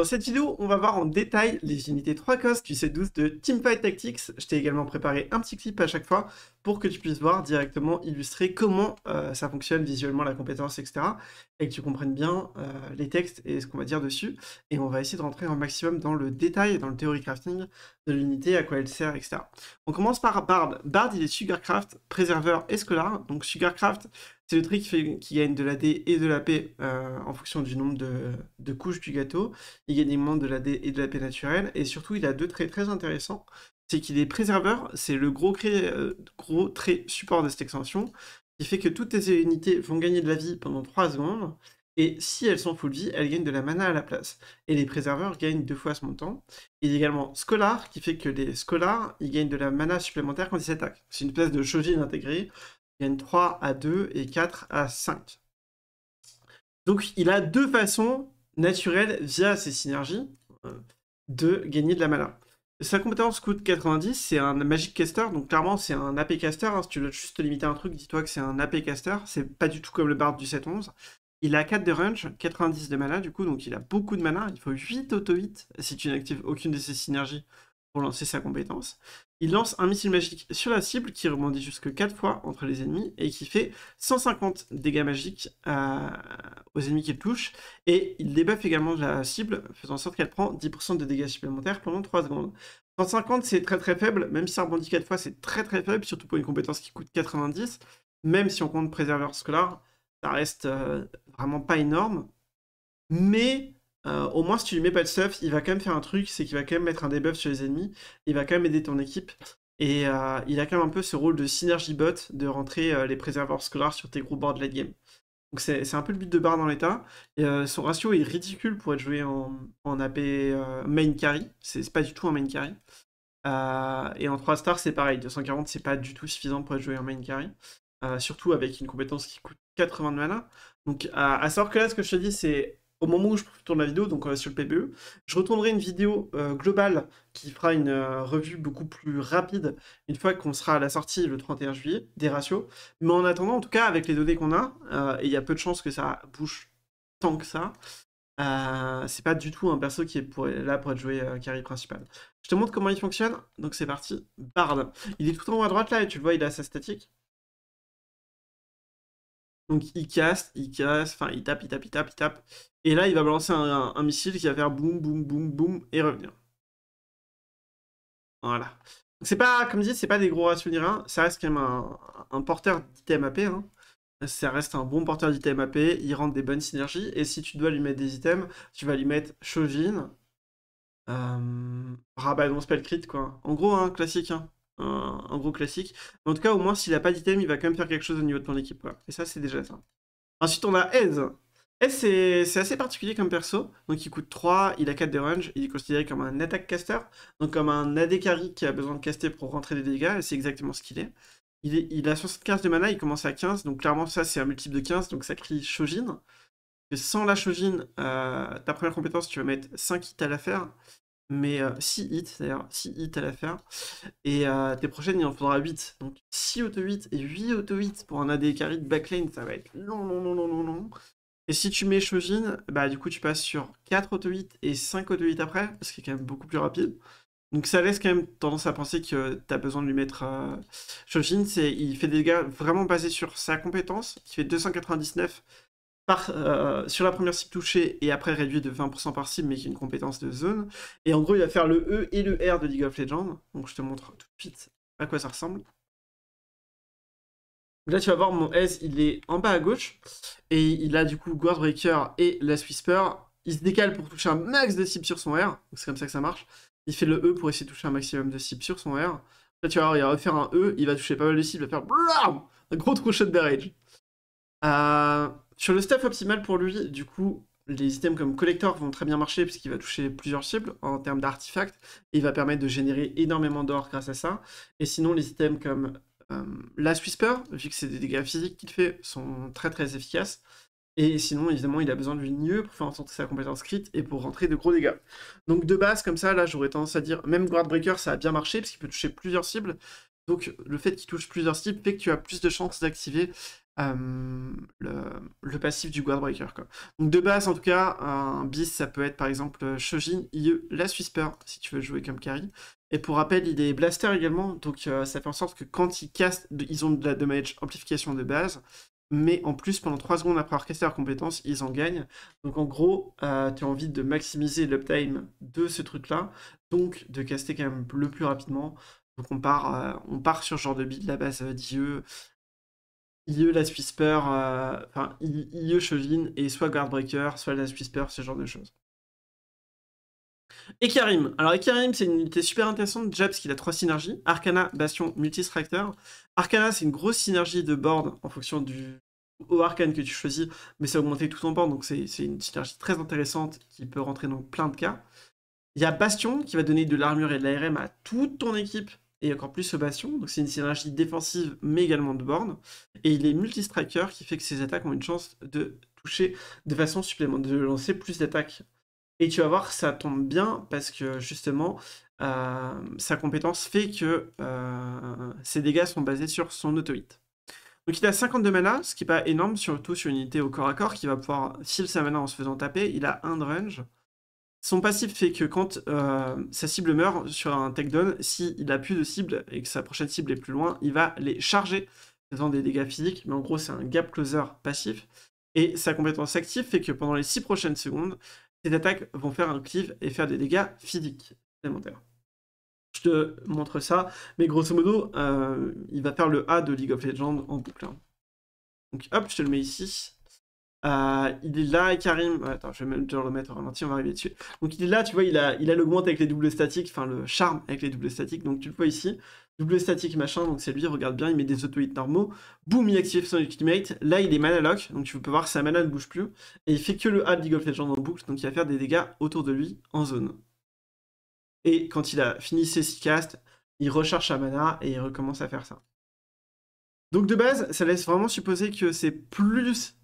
Dans cette vidéo, on va voir en détail les unités 3 costs, du C12 de Teamfight Tactics. Je t'ai également préparé un petit clip à chaque fois pour que tu puisses voir directement illustrer comment euh, ça fonctionne visuellement la compétence, etc. Et que tu comprennes bien euh, les textes et ce qu'on va dire dessus. Et on va essayer de rentrer un maximum dans le détail et dans le théorie crafting de l'unité, à quoi elle sert, etc. On commence par Bard. Bard, il est Sugarcraft, Préserveur et scolar. Donc Sugarcraft, c'est le truc qui, fait, qu'il gagne de la D et de la P euh, en fonction du nombre de, couches du gâteau. Il gagne également de la D et de la P naturelle. Et surtout, il a deux traits très intéressants. C'est qu'il est Préserveur, c'est le gros, euh, gros trait support de cette extension, qui fait que toutes tes unités vont gagner de la vie pendant 3 secondes. Et si elles sont full vie, elles gagnent de la mana à la place. Et les préserveurs gagnent deux fois ce montant. Il y a également scolar, qui fait que les Scholars, ils gagnent de la mana supplémentaire quand ils s'attaquent. C'est une espèce de Chojin intégrée. Ils gagnent 3 à 2 et 4 à 5. Donc il a deux façons naturelles, via ces synergies, euh, de gagner de la mana. Sa compétence coûte 90, c'est un Magic Caster, donc clairement c'est un AP Caster. Hein. Si tu veux juste te limiter à un truc, dis-toi que c'est un AP Caster, c'est pas du tout comme le Bard du 7-11. Il a 4 de range, 90 de mana, du coup, donc il a beaucoup de mana. Il faut 8 auto-hit si tu n'actives aucune de ses synergies pour lancer sa compétence. Il lance un missile magique sur la cible qui rebondit jusque 4 fois entre les ennemis et qui fait 150 dégâts magiques euh, aux ennemis qu'il touche. Et il débuffe également la cible, faisant en sorte qu'elle prend 10% de dégâts supplémentaires pendant 3 secondes. 150 c'est très très faible, même si ça rebondit 4 fois c'est très très faible, surtout pour une compétence qui coûte 90. Même si on compte préserveur scolar, ça reste euh, vraiment pas énorme. Mais euh, au moins, si tu lui mets pas de stuff, il va quand même faire un truc, c'est qu'il va quand même mettre un debuff sur les ennemis, il va quand même aider ton équipe. Et euh, il a quand même un peu ce rôle de synergie bot de rentrer les préservoirs scolaires sur tes gros boards de late game. Donc c'est un peu le but de barre dans l'état. son ratio est ridicule pour être joué en, en AP main carry. C'est pas du tout en main carry. et en 3 stars, c'est pareil. 240, c'est pas du tout suffisant pour être joué en main carry. surtout avec une compétence qui coûte donc, à, savoir que là, ce que je te dis, c'est au moment où je tourne la vidéo, donc euh, sur le PBE, je retournerai une vidéo euh, globale qui fera une euh, revue beaucoup plus rapide une fois qu'on sera à la sortie le 31 juillet des ratios. Mais en attendant, en tout cas, avec les données qu'on a, et il y a peu de chances que ça bouge tant que ça, c'est pas du tout un perso qui est pour, là pour être joué carry principal. Je te montre comment il fonctionne, donc c'est parti, Bard. Il est tout en haut à droite là, et tu le vois, il a sa statique. Donc il casse, il casse, enfin il tape, il tape, il tape, il tape. Et là, il va balancer un, un, missile qui va faire boum, boum, boum, boum et revenir. Voilà. C'est pas, comme dit, c'est pas des gros à ni Ça reste quand même un, porteur d'item AP. Hein. Ça reste un bon porteur d'item AP. Il rentre des bonnes synergies. Et si tu dois lui mettre des items, tu vas lui mettre Chauvin, euh, Rabat Spellcrit, quoi. En gros, hein, classique. Hein un, gros classique. en tout cas, au moins, s'il n'a pas d'item, il va quand même faire quelque chose au niveau de ton équipe. Et ça, c'est déjà ça. Ensuite, on a Ez. Ez, c'est assez particulier comme perso. Donc, il coûte 3, il a 4 de range. Il est considéré comme un attaque caster. Donc, comme un AD qui a besoin de caster pour rentrer des dégâts. Et c'est exactement ce qu'il est. Il, est, il a 75 de mana, il commence à 15. Donc, clairement, ça, c'est un multiple de 15. Donc, ça crie Shojin. Et sans la Shojin, euh, ta première compétence, tu vas mettre 5 hits à l'affaire mais 6 euh, hits d'ailleurs, 6 hits à la faire. Et euh, tes prochaines, il en faudra 8. Donc 6 auto 8 et 8 auto 8 pour un AD carry de backlane, ça va être long, long, long, long, long, long. Et si tu mets Shojin, bah du coup tu passes sur 4 auto 8 et 5 auto 8 après, ce qui est quand même beaucoup plus rapide. Donc ça laisse quand même tendance à penser que tu as besoin de lui mettre euh, Shojin, c'est il fait des dégâts vraiment basés sur sa compétence, qui fait 299 euh, sur la première cible touchée et après réduit de 20% par cible, mais qui est une compétence de zone. Et en gros, il va faire le E et le R de League of Legends. Donc je te montre tout de suite à quoi ça ressemble. Là, tu vas voir mon S, il est en bas à gauche. Et il a du coup Guard Breaker et Last Whisper. Il se décale pour toucher un max de cibles sur son R. C'est comme ça que ça marche. Il fait le E pour essayer de toucher un maximum de cibles sur son R. Là, tu vas voir, il va refaire un E, il va toucher pas mal de cibles, il va faire un gros true de barrage. Euh, sur le staff optimal pour lui, du coup, les items comme collector vont très bien marcher puisqu'il va toucher plusieurs cibles en termes d'artefacts. Il va permettre de générer énormément d'or grâce à ça. Et sinon, les items comme euh, Last la Whisper, vu que c'est des dégâts physiques qu'il fait, sont très très efficaces. Et sinon, évidemment, il a besoin du mieux pour faire en sorte sa compétence crit et pour rentrer de gros dégâts. Donc de base, comme ça, là, j'aurais tendance à dire, même Guardbreaker, ça a bien marché puisqu'il qu'il peut toucher plusieurs cibles. Donc le fait qu'il touche plusieurs cibles fait que tu as plus de chances d'activer euh, le, passif du Guardbreaker Quoi. Donc de base, en tout cas, un bis, ça peut être par exemple Shojin, IE, la Swisper, si tu veux jouer comme carry. Et pour rappel, il est blaster également, donc euh, ça fait en sorte que quand ils castent, ils ont de la damage amplification de base, mais en plus, pendant 3 secondes après avoir casté leur compétence, ils en gagnent. Donc en gros, euh, tu as envie de maximiser l'uptime de ce truc-là, donc de caster quand même le plus rapidement. Donc on part, on part sur ce genre de build, la base d'IE, IE, la Whisper, euh, enfin IE chevine et soit Guardbreaker, soit la Whisper, ce genre de choses. Et Karim. Alors, Karim, c'est une unité super intéressante déjà parce qu'il a trois synergies Arcana, Bastion, Multistractor. Arcana, c'est une grosse synergie de board en fonction du haut arcane que tu choisis, mais ça augmente tout ton board, donc c'est une synergie très intéressante qui peut rentrer dans plein de cas. Il y a Bastion qui va donner de l'armure et de l'ARM à toute ton équipe et encore plus Sobation. Donc c'est une synergie défensive mais également de borne. Et il est multi-striker qui fait que ses attaques ont une chance de toucher de façon supplémentaire, de lancer plus d'attaques. Et tu vas voir, ça tombe bien parce que justement, euh, sa compétence fait que euh, ses dégâts sont basés sur son auto-hit. Donc il a 52 mana, ce qui n'est pas énorme, surtout sur une unité au corps à corps, qui va pouvoir filer sa mana en se faisant taper. Il a un de range. Son passif fait que quand euh, sa cible meurt sur un takedown, s'il a plus de cible et que sa prochaine cible est plus loin, il va les charger, faisant des dégâts physiques, mais en gros c'est un gap closer passif. Et sa compétence active fait que pendant les 6 prochaines secondes, ses attaques vont faire un cleave et faire des dégâts physiques supplémentaires. Je te montre ça, mais grosso modo, euh, il va faire le A de League of Legends en boucle. Hein. Donc hop, je te le mets ici. Euh, il est là, Karim. attends, je vais même le mettre en ralenti, on va arriver dessus. Donc il est là, tu vois, il a, il a avec les doubles statiques, enfin le charme avec les doubles statiques. Donc tu le vois ici, double statique machin, donc c'est lui, regarde bien, il met des auto-hits normaux. Boum, il active son ultimate. Là, il est mana lock, donc tu peux voir que sa mana ne bouge plus. Et il fait que le A de League of Legends en boucle, donc il va faire des dégâts autour de lui en zone. Et quand il a fini ses 6 casts, il recharge sa mana et il recommence à faire ça. Donc de base, ça laisse vraiment supposer que c'est plus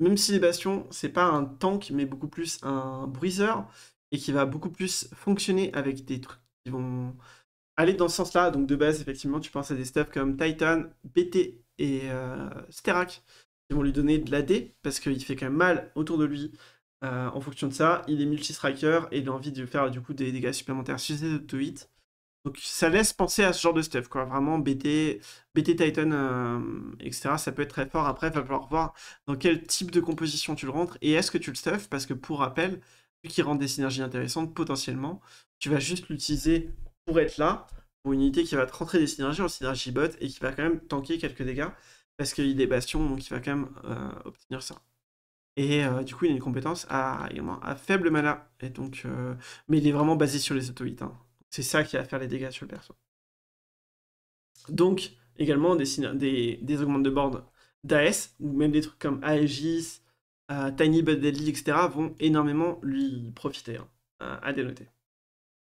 même si les bastions, c'est pas un tank, mais beaucoup plus un bruiseur, et qui va beaucoup plus fonctionner avec des trucs qui vont aller dans ce sens-là. Donc de base, effectivement, tu penses à des stuffs comme Titan, BT et euh, Sterak, qui vont lui donner de la D parce qu'il fait quand même mal autour de lui. Euh, en fonction de ça, il est multi-striker et il a envie de faire du coup des dégâts supplémentaires sur ses auto hits. Donc ça laisse penser à ce genre de stuff, quoi. Vraiment, BT, BT Titan, euh, etc., ça peut être très fort. Après, il va falloir voir dans quel type de composition tu le rentres et est-ce que tu le stuff, parce que pour rappel, vu qu'il rend des synergies intéressantes, potentiellement, tu vas juste l'utiliser pour être là, pour une unité qui va te rentrer des synergies en synergie bot et qui va quand même tanker quelques dégâts, parce qu'il est bastion, donc il va quand même euh, obtenir ça. Et euh, du coup, il a une compétence à, faible mana. Et donc, mais il est vraiment basé sur les auto Hein. C'est ça qui va faire les dégâts sur le perso. Donc, également des, des, des augmentes de board d'AS, ou même des trucs comme Aegis, euh, Tiny But Deadly, etc., vont énormément lui profiter, hein. euh, à dénoter.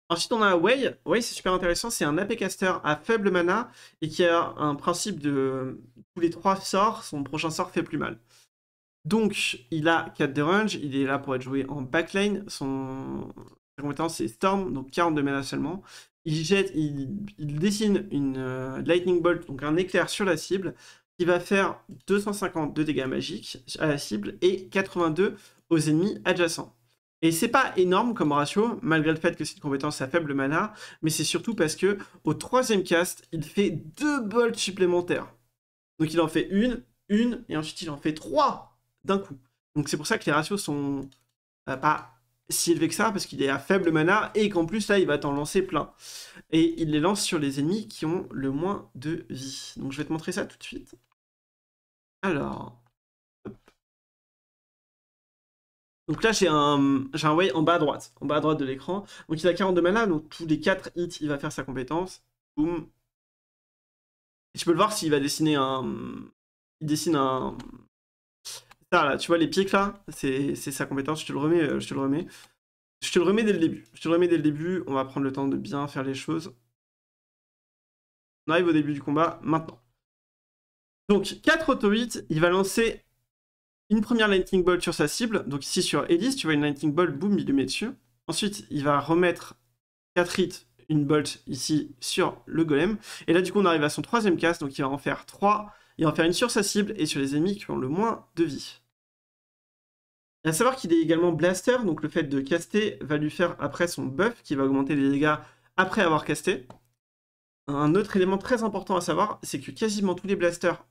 Ensuite, on a Way. Way, c'est super intéressant. C'est un AP caster à faible mana et qui a un principe de tous les trois sorts, son prochain sort fait plus mal. Donc, il a 4 de range, il est là pour être joué en backline. Son compétence, c'est Storm, donc 42 mana seulement. Il, jette, il, dessine une euh, Lightning Bolt, donc un éclair sur la cible, qui va faire 250 de dégâts magiques à la cible et 82 aux ennemis adjacents. Et c'est pas énorme comme ratio, malgré le fait que cette compétence a faible mana, mais c'est surtout parce que au troisième cast, il fait deux bolts supplémentaires. Donc il en fait une, une, et ensuite il en fait trois d'un coup. Donc c'est pour ça que les ratios sont euh, pas s'il élevé que ça parce qu'il est à faible mana et qu'en plus là il va t'en lancer plein. Et il les lance sur les ennemis qui ont le moins de vie. Donc je vais te montrer ça tout de suite. Alors. Donc là j'ai un, j'ai un way en bas à droite, en bas à droite de l'écran. Donc il a 42 mana, donc tous les 4 hits il va faire sa compétence. Boum. Et tu peux le voir s'il va dessiner un. Il dessine un, là, tu vois, les pics, là, c'est sa compétence, je te le remets, euh, je te le remets. Je te le remets dès le début. Je te le remets dès le début, on va prendre le temps de bien faire les choses. On arrive au début du combat, maintenant. Donc, 4 auto hits il va lancer une première Lightning bolt sur sa cible. Donc ici sur Elise, tu vois une Lightning bolt, boum, il le met dessus. Ensuite, il va remettre 4 hits, une Bolt ici sur le Golem. Et là, du coup, on arrive à son troisième cast donc il va en faire 3 et en faire une sur sa cible et sur les ennemis qui ont le moins de vie. A savoir qu'il est également blaster, donc le fait de caster va lui faire après son buff qui va augmenter les dégâts après avoir casté. Un autre élément très important à savoir, c'est que quasiment tous les blasters,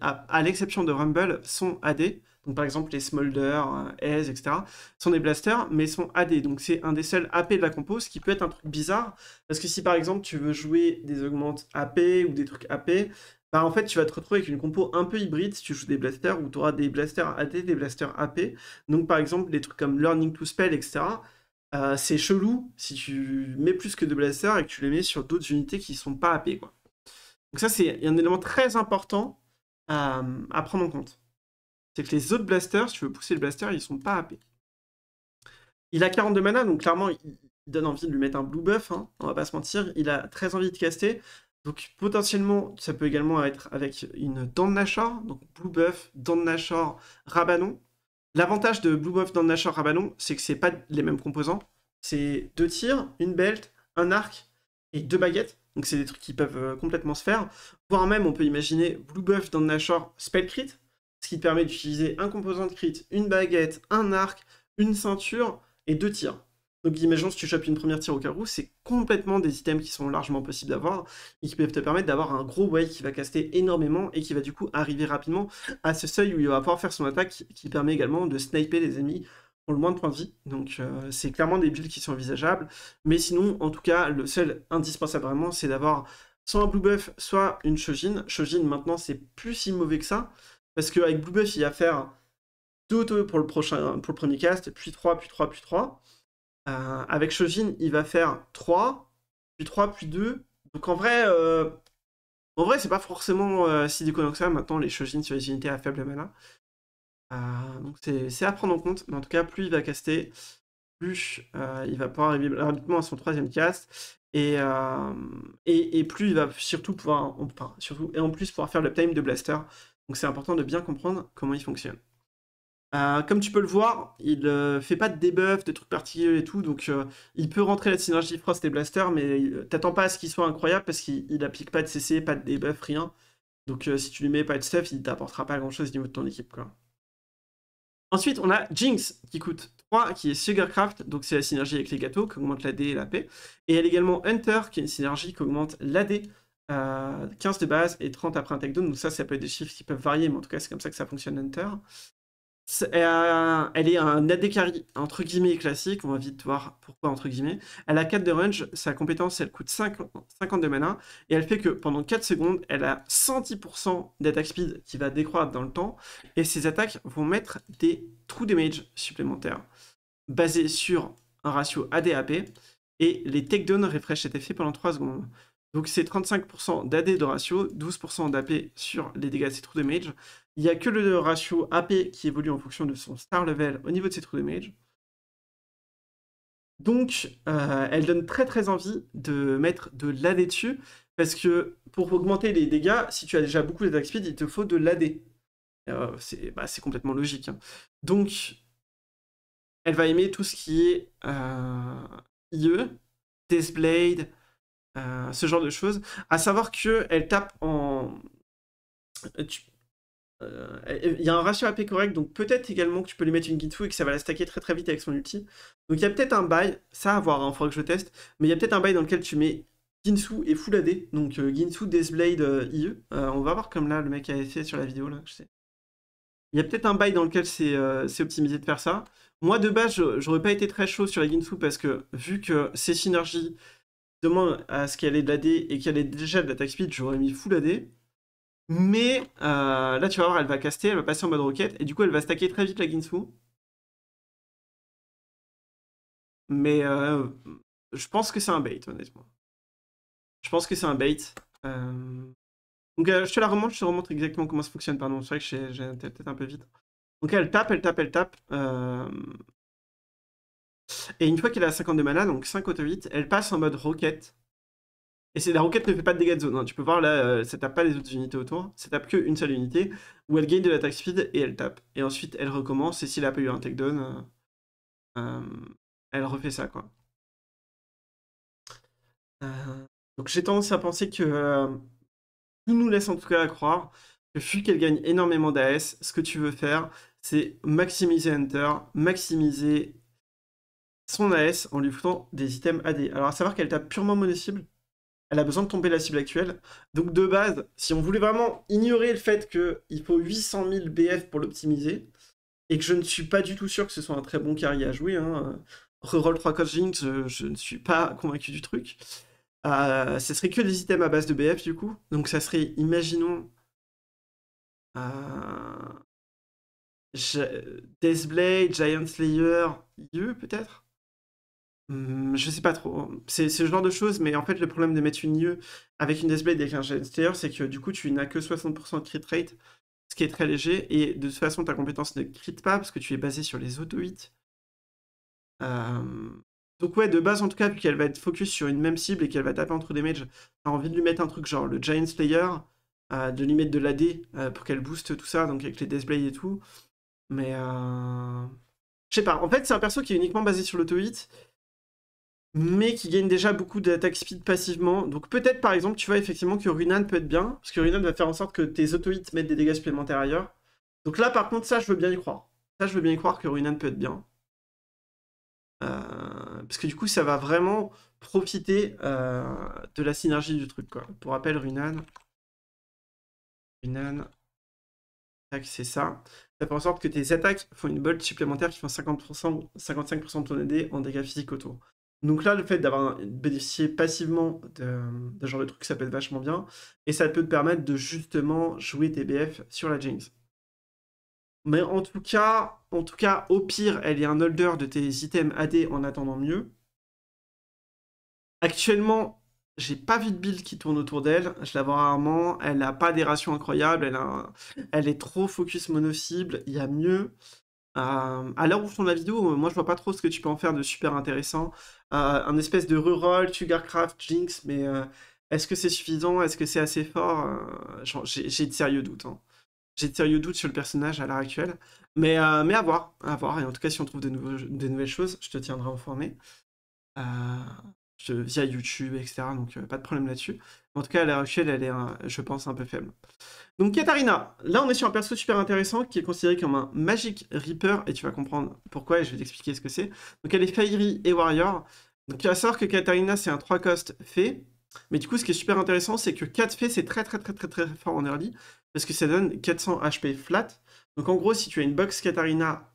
à, l'exception de Rumble, sont AD. Donc par exemple les Smolder, Ez, euh, etc. sont des blasters, mais sont AD. Donc c'est un des seuls AP de la compo, ce qui peut être un truc bizarre. Parce que si par exemple tu veux jouer des augmentes AP ou des trucs AP, bah, en fait tu vas te retrouver avec une compo un peu hybride si tu joues des blasters où tu auras des blasters AT, des blasters AP. Donc par exemple des trucs comme Learning to Spell, etc. Euh, c'est chelou si tu mets plus que deux blasters et que tu les mets sur d'autres unités qui sont pas AP. Quoi. Donc ça c'est un élément très important euh, à, prendre en compte. C'est que les autres blasters, si tu veux pousser le blaster, ils sont pas AP. Il a 42 mana, donc clairement il donne envie de lui mettre un blue buff, hein, on va pas se mentir. Il a très envie de caster. Donc potentiellement, ça peut également être avec une dent de donc Blue Buff, dent Rabanon. L'avantage de Blue Buff, dent Rabanon, c'est que c'est pas les mêmes composants. C'est deux tirs, une belt, un arc et deux baguettes. Donc c'est des trucs qui peuvent euh, complètement se faire. Voire même, on peut imaginer Blue Buff, dent Spell Crit, ce qui permet d'utiliser un composant de crit, une baguette, un arc, une ceinture et deux tirs. Donc imaginons si tu chopes une première tir au carreau, c'est complètement des items qui sont largement possibles d'avoir et qui peuvent te permettre d'avoir un gros way qui va caster énormément et qui va du coup arriver rapidement à ce seuil où il va pouvoir faire son attaque qui permet également de sniper les ennemis pour le moins de points de vie. Donc euh, c'est clairement des builds qui sont envisageables. Mais sinon, en tout cas, le seul indispensable vraiment, c'est d'avoir soit un blue buff, soit une Shojin. Shojin maintenant, c'est plus si mauvais que ça. Parce qu'avec blue buff, il va faire 2 auto pour le, prochain, pour le premier cast, puis 3, puis 3, puis 3. Euh, avec Shojin, il va faire 3, puis 3, puis 2. Donc en vrai, euh, en vrai c'est pas forcément euh, si déconnant que ça. Maintenant, les Shojin sur les unités à faible mana. donc c'est à prendre en compte. Mais en tout cas, plus il va caster, plus il va pouvoir arriver rapidement à son troisième cast. Et, et, plus il va surtout pouvoir, enfin, surtout, et en plus pouvoir faire le time de Blaster. Donc c'est important de bien comprendre comment il fonctionne. Euh, comme tu peux le voir, il ne euh, fait pas de debuff, de trucs particuliers et tout, donc euh, il peut rentrer la synergie Frost et Blaster, mais t'attends pas à ce qu'il soit incroyable parce qu'il n'applique pas de CC, pas de debuff, rien. Donc si tu lui mets pas de stuff, il t'apportera pas grand chose au niveau de ton équipe. Quoi. Ensuite, on a Jinx qui coûte 3, qui est Sugarcraft, donc c'est la synergie avec les gâteaux qui augmente la D et la P. Et elle est également Hunter qui est une synergie qui augmente la D, 15 de base et 30 après un takedown, donc ça, ça peut être des chiffres qui peuvent varier, mais en tout cas, c'est comme ça que ça fonctionne Hunter. Euh, elle est un AD entre guillemets classique, on va vite voir pourquoi entre guillemets. Elle a 4 de range, sa compétence elle coûte 5, 50 de mana, et elle fait que pendant 4 secondes, elle a 110% d'attaque speed qui va décroître dans le temps, et ses attaques vont mettre des true damage supplémentaires, basés sur un ratio ADAP, et les takedowns refresh cet effet pendant 3 secondes. Donc c'est 35% d'AD de ratio, 12% d'AP sur les dégâts de ses trous mage Il n'y a que le ratio AP qui évolue en fonction de son star level au niveau de ses trous de mage Donc euh, elle donne très très envie de mettre de l'AD dessus, parce que pour augmenter les dégâts, si tu as déjà beaucoup d'attaque speed, il te faut de l'AD. Euh, bah, c'est complètement logique. Hein. Donc elle va aimer tout ce qui est euh, IE, Deathblade, euh, ce genre de choses. À savoir que elle tape en. Euh, euh, il y a un ratio AP correct, donc peut-être également que tu peux lui mettre une Ginsu et que ça va la stacker très très vite avec son ulti. Donc il y a peut-être un bail, ça à voir, il hein, que je teste, mais il y a peut-être un bail dans lequel tu mets Ginsu et Full AD, donc Ginsu Deathblade IE. on va voir comme là le mec a essayé sur la vidéo là, je sais. Il y a peut-être un bail dans lequel c'est optimisé de faire ça. Moi de base, j'aurais pas été très chaud sur les Ginsu parce que vu que ses synergies demande à ce qu'elle ait de la D et qu'elle ait déjà de l'attaque speed, j'aurais mis full AD. Mais euh, là, tu vas voir, elle va caster, elle va passer en mode roquette, et du coup, elle va stacker très vite la Ginsu. Mais euh, je pense que c'est un bait, honnêtement. Je pense que c'est un bait. Euh, donc, je te la remonte, je te remonte exactement comment ça fonctionne, pardon. C'est vrai que j'ai peut-être un peu vite. Donc, elle tape, elle tape, elle tape. Et une fois qu'elle a 52 mana, donc 5 auto 8 elle passe en mode roquette. Et la roquette ne fait pas de dégâts de zone. Hein. Tu peux voir là, euh, ça tape pas les autres unités autour, ça tape qu'une seule unité, où elle gagne de l'attaque speed et elle tape. Et ensuite elle recommence, et s'il a pas eu un takedown, euh, euh elle refait ça quoi. Euh, donc j'ai tendance à penser que tout nous laisse en tout cas à croire que vu qu'elle gagne énormément d'AS, ce que tu veux faire, c'est maximiser Hunter, maximiser son AS en lui foutant des items AD. Alors à savoir qu'elle tape purement mono-cible, elle a besoin de tomber la cible actuelle. Donc de base, si on voulait vraiment ignorer le fait qu'il faut 800 000 BF pour l'optimiser, et que je ne suis pas du tout sûr que ce soit un très bon carry à jouer, hein, reroll 3 coaching, je, je, ne suis pas convaincu du truc, euh, ce serait que des items à base de BF du coup. Donc ça serait, imaginons... Euh... Deathblade, Giant Slayer, IE peut-être Mmh, je sais pas trop. C'est ce genre de choses, mais en fait, le problème de mettre une IE avec une Deathblade et un un Slayer, c'est que du coup, tu n'as que 60% de crit rate, ce qui est très léger, et de toute façon, ta compétence ne crit pas parce que tu es basé sur les auto-hits. Donc, ouais, de base, en tout cas, qu'elle va être focus sur une même cible et qu'elle va taper entre des mages, t'as envie de lui mettre un truc genre le Giant Slayer, euh, de lui mettre de l'AD euh, pour qu'elle booste tout ça, donc avec les Deathblade et tout. Mais. Euh, je sais pas, en fait, c'est un perso qui est uniquement basé sur l'auto-hit mais qui gagne déjà beaucoup d'attaque speed passivement. Donc peut-être par exemple, tu vois effectivement que Runan peut être bien, parce que Runan va faire en sorte que tes auto-hits mettent des dégâts supplémentaires ailleurs. Donc là par contre, ça je veux bien y croire. Ça je veux bien y croire que Runan peut être bien. Euh, parce que du coup, ça va vraiment profiter euh, de la synergie du truc. Quoi. Pour rappel, Runan. Runan. C'est ça. Ça fait en sorte que tes attaques font une bolt supplémentaire qui font 55% de ton AD en dégâts physiques autour. Donc là, le fait d'avoir bénéficié passivement d'un genre de truc, ça peut être vachement bien. Et ça peut te permettre de justement jouer tes BF sur la Jinx. Mais en tout cas, en tout cas, au pire, elle est un holder de tes items AD en attendant mieux. Actuellement, j'ai pas vu de build qui tourne autour d'elle. Je la vois rarement. Elle n'a pas des rations incroyables. Elle, elle est trop focus mono-cible. Il y a mieux. Euh, à l'heure où je tourne la vidéo, euh, moi je vois pas trop ce que tu peux en faire de super intéressant. Euh, un espèce de rural, Sugarcraft, Jinx, mais est-ce que c'est suffisant Est-ce que c'est assez fort J'ai de sérieux doutes. Hein. J'ai de sérieux doutes sur le personnage à l'heure actuelle. Mais, mais à voir, à voir. Et en tout cas, si on trouve de, de nouvelles choses, je te tiendrai informé via YouTube, etc. Donc euh, pas de problème là-dessus. En tout cas, la Rochelle, elle est, je pense, un peu faible. Donc Katarina, là on est sur un perso super intéressant qui est considéré comme un Magic Reaper, et tu vas comprendre pourquoi, et je vais t'expliquer ce que c'est. Donc elle est Fairy et Warrior. Donc tu vas savoir que Katarina, c'est un 3 cost fée. Mais du coup, ce qui est super intéressant, c'est que 4 fées, c'est très très très très très fort en early, parce que ça donne 400 HP flat. Donc en gros, si tu as une box Katarina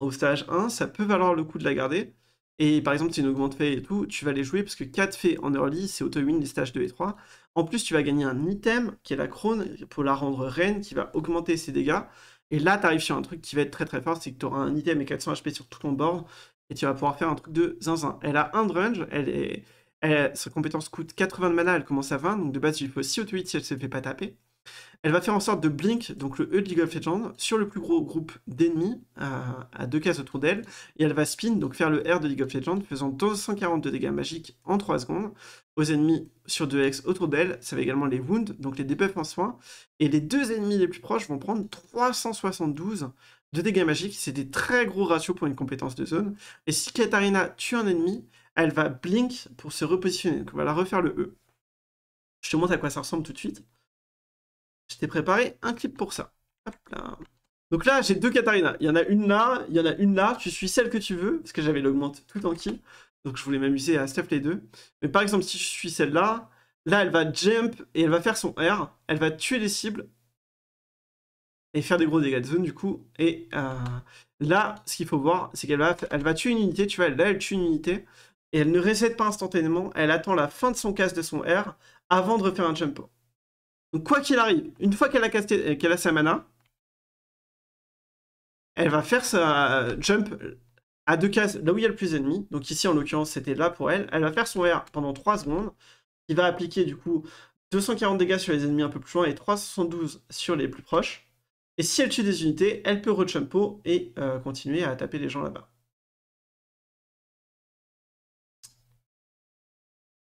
au stage 1, ça peut valoir le coup de la garder. Et par exemple, si une augmente fait et tout, tu vas les jouer parce que 4 fées en early, c'est auto-win les stages 2 et 3. En plus, tu vas gagner un item qui est la crone pour la rendre reine qui va augmenter ses dégâts. Et là, tu arrives sur un truc qui va être très très fort c'est que tu auras un item et 400 HP sur tout ton board et tu vas pouvoir faire un truc de zinzin. Elle a un drunge, elle est. sa compétence coûte 80 de mana, elle commence à 20, donc de base, il faut 6 auto-hit si elle se fait pas taper. Elle va faire en sorte de blink, donc le E de League of Legends, sur le plus gros groupe d'ennemis à, deux cases autour d'elle, et elle va spin, donc faire le R de League of Legends, faisant de dégâts magiques en 3 secondes aux ennemis sur 2x autour d'elle. Ça va également les wounds, donc les debuffs en soin. et les deux ennemis les plus proches vont prendre 372 de dégâts magiques, c'est des très gros ratios pour une compétence de zone, et si Katarina tue un ennemi, elle va blink pour se repositionner, donc on va la refaire le E. Je te montre à quoi ça ressemble tout de suite. Je t'ai préparé un clip pour ça. Donc là, j'ai deux Katarina. Il y en a une là, il y en a une là. Tu suis celle que tu veux, parce que j'avais l'augmente tout en kill. Donc je voulais m'amuser à stuff les deux. Mais par exemple, si je suis celle-là, là, elle va jump et elle va faire son R. Elle va tuer les cibles et faire des gros dégâts de zone, du coup. Et euh, là, ce qu'il faut voir, c'est qu'elle va, elle va tuer une unité. Tu vois, là, elle tue une unité. Et elle ne reset pas instantanément. Elle attend la fin de son casse de son R avant de refaire un jump. Donc quoi qu'il arrive, une fois qu'elle a, euh, a sa mana, elle va faire sa jump à deux cases là où il y a le plus d'ennemis. Donc ici en l'occurrence c'était là pour elle. Elle va faire son R pendant 3 secondes. qui va appliquer du coup 240 dégâts sur les ennemis un peu plus loin et 372 sur les plus proches. Et si elle tue des unités, elle peut rejumpo et euh, continuer à taper les gens là-bas.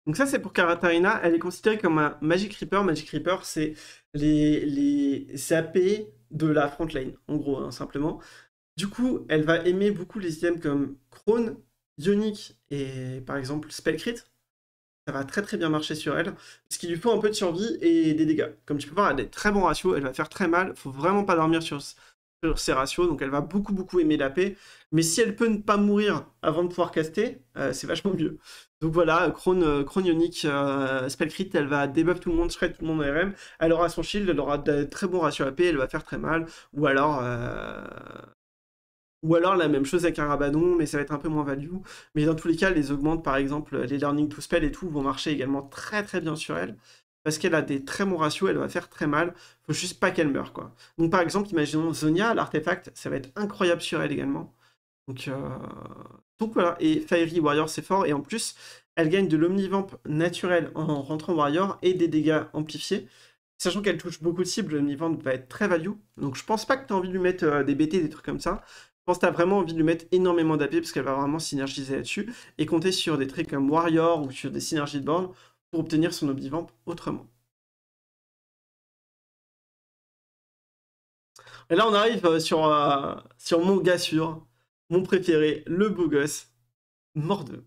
Donc ça, c'est pour Karatarina. Elle est considérée comme un Magic Reaper. Magic Reaper, c'est les, les AP de la front en gros, hein, simplement. Du coup, elle va aimer beaucoup les items comme Krone, Ionic et par exemple Spellcrit. Ça va très très bien marcher sur elle, ce qui lui faut un peu de survie et des dégâts. Comme tu peux voir, elle a des très bons ratios, elle va faire très mal, faut vraiment pas dormir sur, sur ses ratios, donc elle va beaucoup beaucoup aimer la paix. Mais si elle peut ne pas mourir avant de pouvoir caster, euh, c'est vachement mieux. Donc voilà, Chronionique euh, euh, ionique, Spellcrit, elle va debuff tout le monde, shred tout le monde en RM. Elle aura son shield, elle aura de très bons ratios AP, elle va faire très mal. Ou alors. Euh, alors la même chose avec un Rabadon, mais ça va être un peu moins value. Mais dans tous les cas, les augmentes, par exemple, les Learning to Spell et tout vont marcher également très très bien sur elle. Parce qu'elle a des très bons ratios, elle va faire très mal. Faut juste pas qu'elle meure, quoi. Donc par exemple, imaginons Zonia, l'artefact, ça va être incroyable sur elle également. Donc euh, et fiery Warrior c'est fort, et en plus, elle gagne de l'omnivamp naturel en rentrant Warrior et des dégâts amplifiés. Sachant qu'elle touche beaucoup de cibles, l'omnivamp va être très value. Donc je pense pas que tu as envie de lui mettre euh, des BT, des trucs comme ça. Je pense que tu as vraiment envie de lui mettre énormément d'AP parce qu'elle va vraiment synergiser là-dessus et compter sur des traits comme Warrior ou sur des synergies de borne pour obtenir son omnivamp autrement. Et là, on arrive euh, sur, euh, sur mon gars sûr mon préféré, le beau gosse, Mordeux.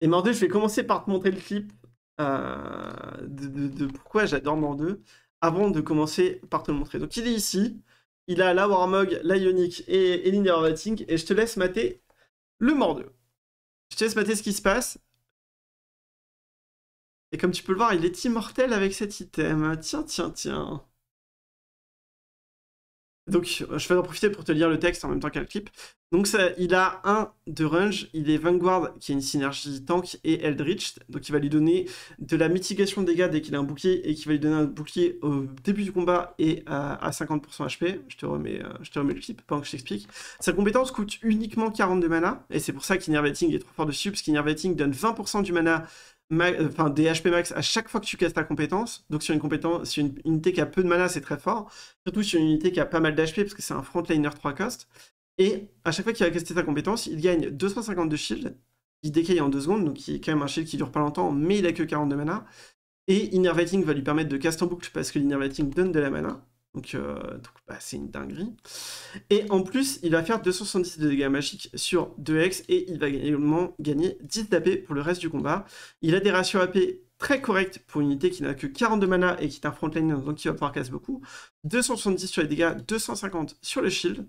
Et Mordeux, je vais commencer par te montrer le clip euh, de, pourquoi j'adore Mordeux avant de commencer par te le montrer. Donc il est ici, il a la Warmog, la Ionic et, et l'Innervating, et je te laisse mater le Mordeux. Je te laisse mater ce qui se passe. Et comme tu peux le voir, il est immortel avec cet item. Tiens, tiens, tiens. Donc, je vais en profiter pour te lire le texte en même temps le clip. Donc, ça, il a un de range, il est Vanguard, qui est une synergie tank et Eldritch. Donc, il va lui donner de la mitigation de dégâts dès qu'il a un bouclier et qui va lui donner un bouclier au début du combat et à, 50% HP. Je te, remets, euh, je te remets le clip pendant que je t'explique. Sa compétence coûte uniquement 42 mana et c'est pour ça qu'Innervating est trop fort dessus, parce qu'Innervating donne 20% du mana enfin, des HP max à chaque fois que tu casses ta compétence. Donc sur une compétence, sur une unité qui a peu de mana, c'est très fort. Surtout sur une unité qui a pas mal d'HP, parce que c'est un frontliner 3 cost. Et à chaque fois qu'il va caster sa compétence, il gagne 252 de shield. Il décaille en 2 secondes, donc il est quand même un shield qui dure pas longtemps, mais il a que 42 mana. Et Innervating va lui permettre de cast en boucle parce que l'Innervating donne de la mana. Donc, euh, bah, c'est une dinguerie. Et en plus, il va faire 270 de dégâts magiques sur 2x et il va également gagner 10 d'AP pour le reste du combat. Il a des ratios AP très corrects pour une unité qui n'a que 42 mana et qui est un frontline, donc il va pouvoir casser beaucoup. 270 sur les dégâts, 250 sur le shield.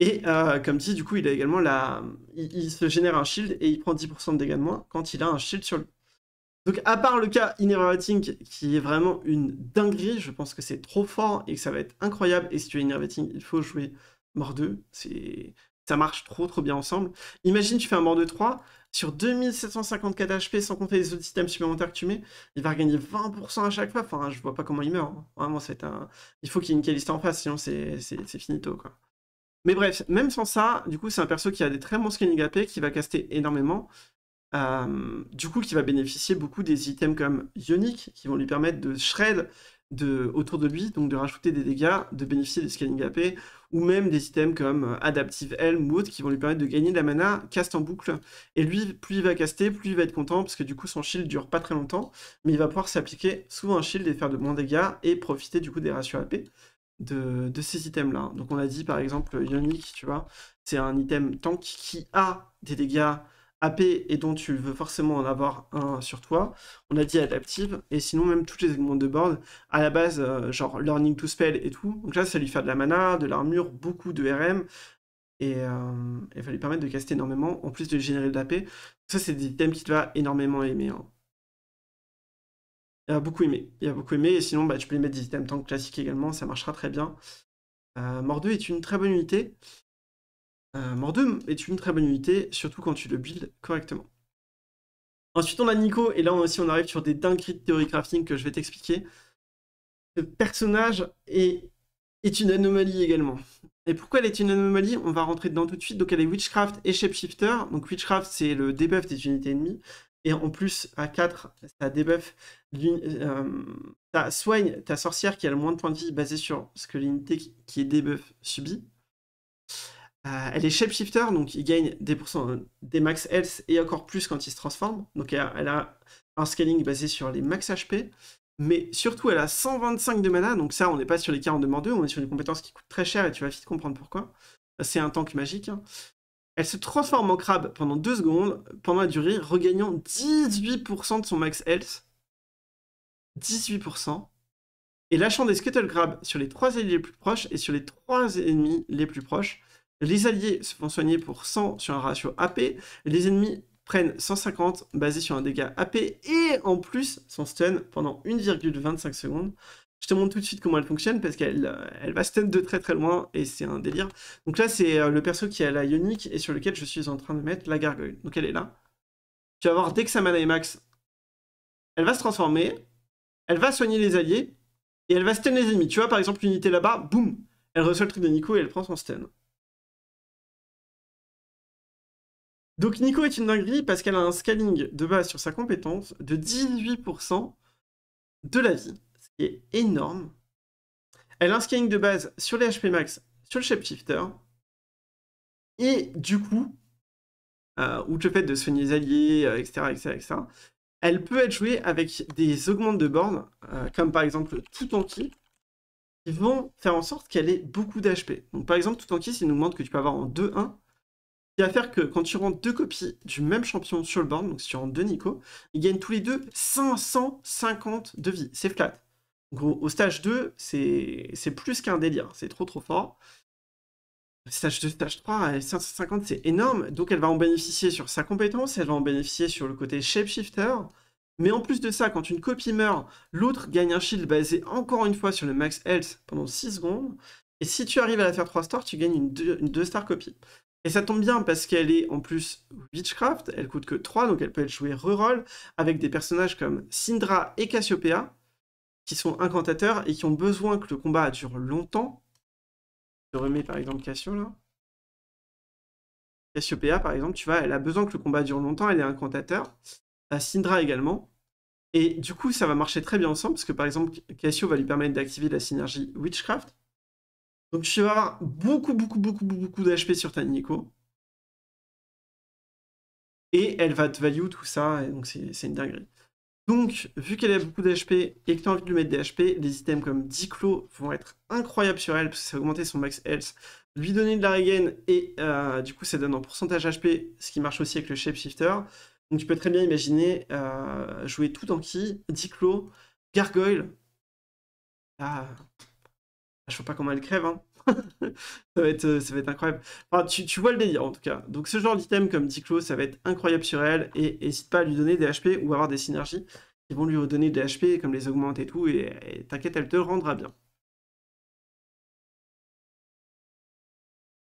Et euh, comme dit, du coup, il a également la... Il, se génère un shield et il prend 10% de dégâts de moins quand il a un shield sur le... Donc, à part le cas Innervating qui est vraiment une dinguerie, je pense que c'est trop fort et que ça va être incroyable. Et si tu es Innervating, il faut jouer mort 2. C'est... Ça marche trop, trop bien ensemble. Imagine, tu fais un mort 2 3 sur 2754 HP, sans compter les autres systèmes supplémentaires que tu mets, il va regagner 20% à chaque fois. Enfin, je vois pas comment il meurt. Hein. Vraiment, c'est un... il faut qu'il y ait une caliste en face, sinon c'est, c'est, finito. Quoi. Mais bref, même sans ça, du coup, c'est un perso qui a des très bons scaling AP, qui va caster énormément, euh, du coup, qui va bénéficier beaucoup des items comme Ionic, qui vont lui permettre de shred de, autour de lui, donc de rajouter des dégâts, de bénéficier des scaling AP, ou même des items comme euh, Adaptive Helm ou autres qui vont lui permettre de gagner de la mana, cast en boucle. Et lui, plus il va caster, plus il va être content, parce que du coup son shield dure pas très longtemps, mais il va pouvoir s'appliquer souvent un shield et faire de moins dégâts et profiter du coup des ratios AP. De, de, ces items-là. Donc on a dit par exemple Ionic, tu vois, c'est un item tank qui a des dégâts AP et dont tu veux forcément en avoir un sur toi, on a dit adaptive, et sinon même tous les éléments de board, à la base, euh, genre learning to spell et tout, donc là ça lui fait de la mana, de l'armure, beaucoup de RM, et il euh, va lui permettre de caster énormément, en plus de générer de l'AP, ça c'est des thèmes te va énormément aimer. Hein. Il a beaucoup aimé, il a beaucoup aimé, et sinon bah, tu peux les mettre des items tank classiques également, ça marchera très bien. Euh, est une très bonne unité, euh, Mordum est une très bonne unité, surtout quand tu le builds correctement. Ensuite, on a Nico, et là aussi, on arrive sur des dingueries de théorie crafting que je vais t'expliquer. Ce personnage est, une anomalie également. Et pourquoi elle est une anomalie On va rentrer dedans tout de suite. Donc, elle est Witchcraft et Shapeshifter. Donc, Witchcraft, c'est le debuff des unités ennemies. Et en plus, à 4, ça debuff. Euh, ta soigne ta sorcière qui a le moins de points de vie basé sur ce que l'unité qui, qui est debuff subit. Euh, elle est shapeshifter, donc il gagne euh, des, max health et encore plus quand il se transforme. Donc elle a, un scaling basé sur les max HP. Mais surtout, elle a 125 de mana, donc ça, on n'est pas sur les 40 2, on est sur une compétence qui coûte très cher et tu vas vite comprendre pourquoi. C'est un tank magique. Hein. Elle se transforme en crabe pendant 2 secondes, pendant la durée, regagnant 18% de son max health. 18%. Et lâchant des Scuttle Crab sur les 3 ennemis les plus proches et sur les 3 ennemis les plus proches. Les alliés se font soigner pour 100 sur un ratio AP. Les ennemis prennent 150 basés sur un dégât AP et en plus son stun pendant 1,25 secondes. Je te montre tout de suite comment elle fonctionne parce qu'elle euh, va stun de très très loin et c'est un délire. Donc là c'est euh, le perso qui a la ionique et sur lequel je suis en train de mettre la gargoyle. Donc elle est là. Tu vas voir dès que sa mana est max, elle va se transformer, elle va soigner les alliés et elle va stun les ennemis. Tu vois par exemple l'unité là-bas, boum, elle reçoit le truc de Nico et elle prend son stun. Donc Nico est une dinguerie parce qu'elle a un scaling de base sur sa compétence de 18% de la vie, ce qui est énorme. Elle a un scaling de base sur les HP max, sur le shifter. Et du coup, euh, ou le fait de soigner les alliés, etc., euh, etc., elle peut être jouée avec des augmentes de bornes, euh, comme par exemple tout qui vont faire en sorte qu'elle ait beaucoup d'HP. Donc par exemple, tout qui, c'est une augmente que tu peux avoir en 2-1, faire que quand tu rentres deux copies du même champion sur le board, donc si tu rentres deux Nico, ils gagnent tous les deux 550 de vie. C'est flat. gros au, stage 2, c'est plus qu'un délire. C'est trop trop fort. Stage 2, stage 3, 550, euh, c'est énorme. Donc elle va en bénéficier sur sa compétence, elle va en bénéficier sur le côté shifter Mais en plus de ça, quand une copie meurt, l'autre gagne un shield basé encore une fois sur le max health pendant 6 secondes. Et si tu arrives à la faire 3 stars, tu gagnes une 2 star copie. Et ça tombe bien parce qu'elle est en plus Witchcraft, elle coûte que 3, donc elle peut être jouée reroll, avec des personnages comme Syndra et Cassiopeia, qui sont incantateurs et qui ont besoin que le combat dure longtemps. Je remets par exemple Cassio là. Cassiopeia par exemple, tu vois, elle a besoin que le combat dure longtemps, elle est incantateur. À Syndra également. Et du coup, ça va marcher très bien ensemble, parce que par exemple, Cassio va lui permettre d'activer la synergie Witchcraft, donc tu vas avoir beaucoup, beaucoup, beaucoup, beaucoup d'HP sur ta Nico. Et elle va te value tout ça, et donc c'est une dinguerie. Donc, vu qu'elle a beaucoup d'HP et que tu as envie de lui mettre des HP, les items comme Diclo vont être incroyables sur elle, parce que ça va augmenter son max health, lui donner de la regen, et euh, du coup ça donne en pourcentage HP, ce qui marche aussi avec le shapeshifter. Donc tu peux très bien imaginer euh, jouer tout en qui, Diclo, Gargoyle. Ah, je vois pas comment elle crève, hein. Euh, ça, va être, incroyable. tu, vois le délire en tout cas. Donc ce genre d'item comme Diclo, ça va être incroyable sur elle. Et n'hésite pas à lui donner des HP ou avoir des synergies qui vont lui redonner des HP, comme les augmenter et tout. Et t'inquiète, elle te rendra bien.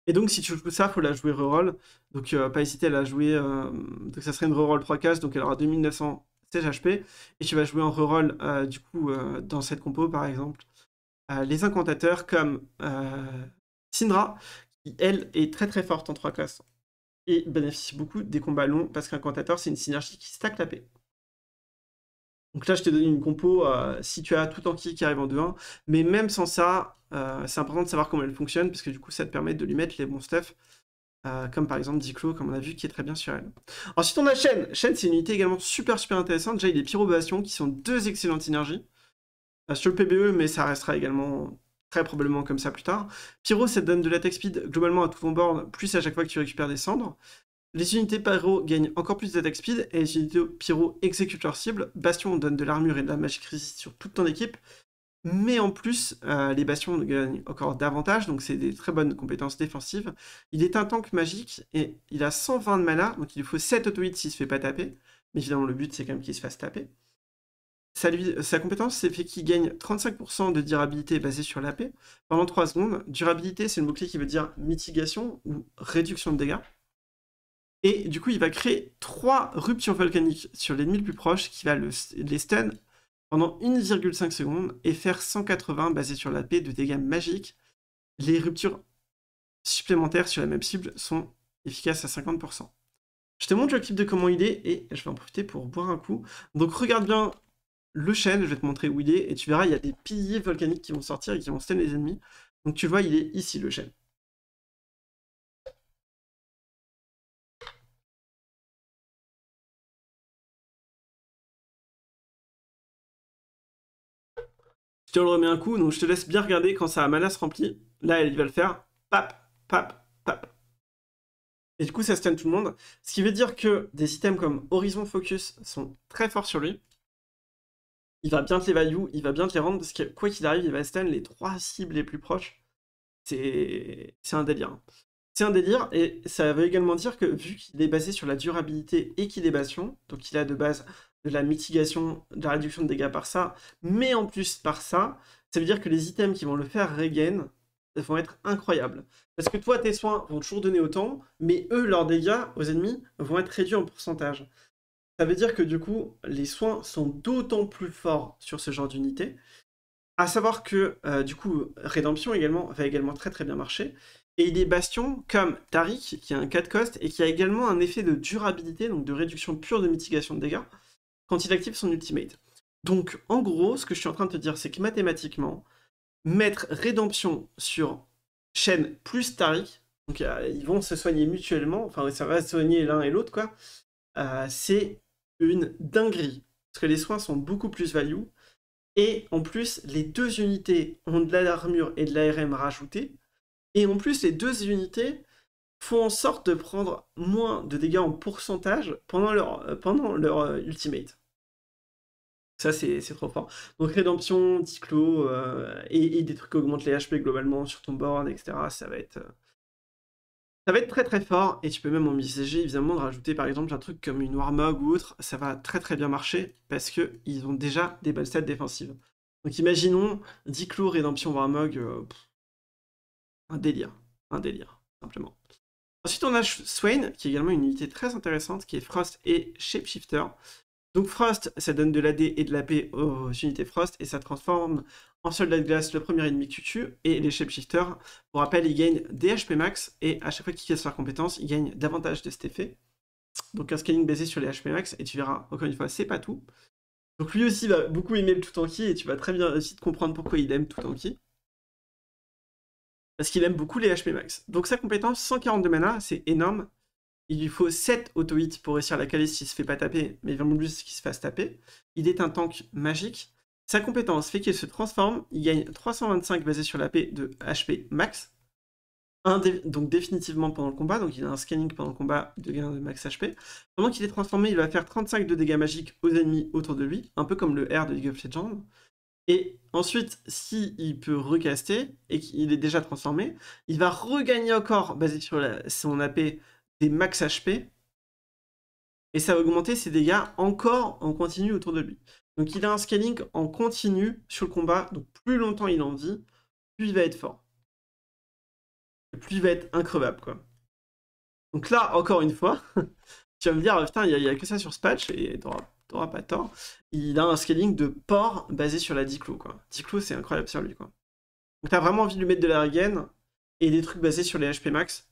Et donc si tu joues ça, faut la jouer reroll. Donc euh, pas hésiter à la jouer. Euh, donc ça serait une reroll 3 cases, donc elle aura 2916 HP. Et tu vas jouer en reroll du coup dans cette compo par exemple. Euh, les incantateurs comme euh, Syndra, qui elle est très très forte en 3 classes et bénéficie beaucoup des combats longs parce qu'incantateur c'est une synergie qui stack la paix. Donc là, je te donne une compo euh, si tu as tout en qui arrive en 2-1. Mais même sans ça, c'est important de savoir comment elle fonctionne, parce que du coup, ça te permet de lui mettre les bons stuff. comme par exemple Diclo, comme on a vu, qui est très bien sur elle. Ensuite, on a Shen. Shen, c'est une unité également super super intéressante. Déjà, il a des pyrobations qui sont deux excellentes synergies. Euh, sur le PBE, mais ça restera également très probablement comme ça plus tard. Pyro, ça donne de l'attaque speed globalement à tout ton board, plus à chaque fois que tu récupères des cendres. Les unités pyro gagnent encore plus d'attaque speed, et les unités pyro exécutent leur cible. Bastion donne de l'armure et de la magie crise sur toute ton équipe, mais en plus, euh, les bastions gagnent encore davantage, donc c'est des très bonnes compétences défensives. Il est un tank magique, et il a 120 de mana, donc il lui faut 7 auto-hits s'il se fait pas taper. Mais évidemment, le but, c'est quand même qu'il se fasse taper. Euh, sa, compétence, c'est fait qu'il gagne 35% de durabilité basée sur la l'AP pendant 3 secondes. Durabilité, c'est le mot-clé qui veut dire mitigation ou réduction de dégâts. Et du coup, il va créer 3 ruptures volcaniques sur l'ennemi le plus proche qui va le, les stun pendant 1,5 secondes et faire 180 basé sur la paix de dégâts magiques. Les ruptures supplémentaires sur la même cible sont efficaces à 50%. Je te montre le clip de comment il est et je vais en profiter pour boire un coup. Donc regarde bien le chêne, je vais te montrer où il est, et tu verras, il y a des piliers volcaniques qui vont sortir et qui vont stun les ennemis. Donc tu vois, il est ici le chêne. Je te le remets un coup, donc je te laisse bien regarder quand ça a à se remplir. Là, il va le faire. Pap, pap, pap. Et du coup, ça stun tout le monde. Ce qui veut dire que des systèmes comme Horizon Focus sont très forts sur lui il va bien te les value, il va bien te les rendre, parce que quoi qu'il arrive, il va stun les trois cibles les plus proches. C'est un délire. Hein. C'est un délire, et ça veut également dire que vu qu'il est basé sur la durabilité et qu'il donc il a de base de la mitigation, de la réduction de dégâts par ça, mais en plus par ça, ça veut dire que les items qui vont le faire regain vont être incroyables. Parce que toi, tes soins vont toujours donner autant, mais eux, leurs dégâts aux ennemis vont être réduits en pourcentage. Ça veut dire que du coup, les soins sont d'autant plus forts sur ce genre d'unité. À savoir que euh, du coup, Rédemption également va également très très bien marcher. Et il est bastion comme Tariq, qui a un 4 cost et qui a également un effet de durabilité, donc de réduction pure de mitigation de dégâts, quand il active son ultimate. Donc en gros, ce que je suis en train de te dire, c'est que mathématiquement, mettre Rédemption sur chaîne plus Tariq, donc ils vont se soigner mutuellement, enfin ça va se soigner l'un et l'autre quoi, euh, c'est une dinguerie. Parce que les soins sont beaucoup plus value. Et en plus, les deux unités ont de l'armure et de l'ARM rajoutée. Et en plus, les deux unités font en sorte de prendre moins de dégâts en pourcentage pendant leur, euh, pendant leur euh, ultimate. Ça, c'est trop fort. Donc, rédemption, diclo euh, et, des trucs qui augmentent les HP globalement sur ton board, etc. Ça va être, ça va être très très fort et tu peux même envisager évidemment de rajouter par exemple un truc comme une Warmog ou autre, ça va très très bien marcher parce que ils ont déjà des bonnes stats défensives. Donc imaginons 10 clous Rédemption Warmog, euh, un délire, un délire, simplement. Ensuite on a Swain qui est également une unité très intéressante qui est Frost et Shapeshifter. Donc Frost, ça donne de l'AD et de la l'AP aux unités Frost et ça transforme en soldat de glace le premier ennemi que tu tues et les shapeshifters. Pour rappel, ils gagnent des HP max et à chaque fois qu'ils cassent leur compétence, ils gagnent davantage de cet effet. Donc un scaling basé sur les HP max et tu verras, encore une fois, c'est pas tout. Donc lui aussi va beaucoup aimer le tout tanky et tu vas très bien aussi te comprendre pourquoi il aime tout tanky. Parce qu'il aime beaucoup les HP max. Donc sa compétence, 142 mana, c'est énorme. Il lui faut 7 auto-hits pour réussir la caler s'il se fait pas taper, mais vraiment plus qu'il se fasse taper. Il est un tank magique. Sa compétence fait qu'il se transforme, il gagne 325 basé sur la de HP max, donc définitivement pendant le combat, donc il a un scanning pendant le combat de gain de max HP. Pendant qu'il est transformé, il va faire 35 de dégâts magiques aux ennemis autour de lui, un peu comme le R de League of Legends. Et ensuite, s'il il peut recaster et qu'il est déjà transformé, il va regagner encore, basé sur son AP, des max HP. Et ça va augmenter ses dégâts encore en continu autour de lui. Donc il a un scaling en continu sur le combat, donc plus longtemps il en vit, plus il va être fort. plus il va être increvable, quoi. Donc là, encore une fois, tu vas me dire, putain, il n'y a, que ça sur ce patch, et t'auras pas tort. Il a un scaling de port basé sur la Diclo, quoi. Diclo, c'est incroyable sur lui, quoi. Donc t'as vraiment envie de lui mettre de la regen et des trucs basés sur les HP max.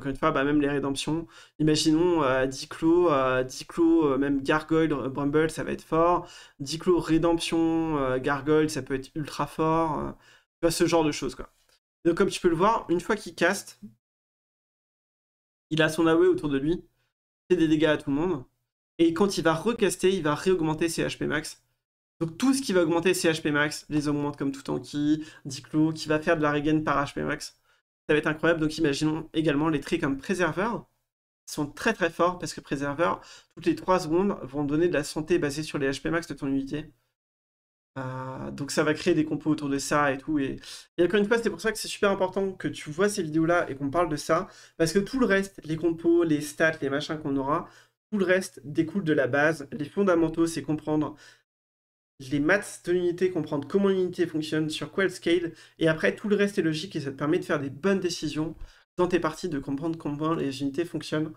Encore une fois, même les rédemptions. Imaginons euh, Diclo, euh, Diclo, euh, même Gargoyle, Brumble, ça va être fort. Diclo, Rédemption, Gargoyle, ça peut être ultra fort. tu ce genre de choses, quoi. Donc, comme tu peux le voir, une fois qu'il caste, il a son AOE autour de lui. c'est des dégâts à tout le monde. Et quand il va recaster, il va réaugmenter ses HP max. Donc tout ce qui va augmenter ses HP max, les augmente comme tout en qui, Diclo, qui va faire de la regen par HP max va être incroyable. Donc imaginons également les traits comme préserveur sont très très forts parce que préserveur, toutes les trois secondes, vont donner de la santé basée sur les HP max de ton unité. Euh, donc ça va créer des compos autour de ça et tout. Et, et encore une fois, c'est pour ça que c'est super important que tu vois ces vidéos-là et qu'on parle de ça. Parce que tout le reste, les compos, les stats, les machins qu'on aura, tout le reste découle de la base. Les fondamentaux, c'est comprendre les maths de l'unité, comprendre comment l'unité fonctionne, sur quoi elle scale, et après tout le reste est logique et ça te permet de faire des bonnes décisions dans tes parties, de comprendre comment les unités fonctionnent.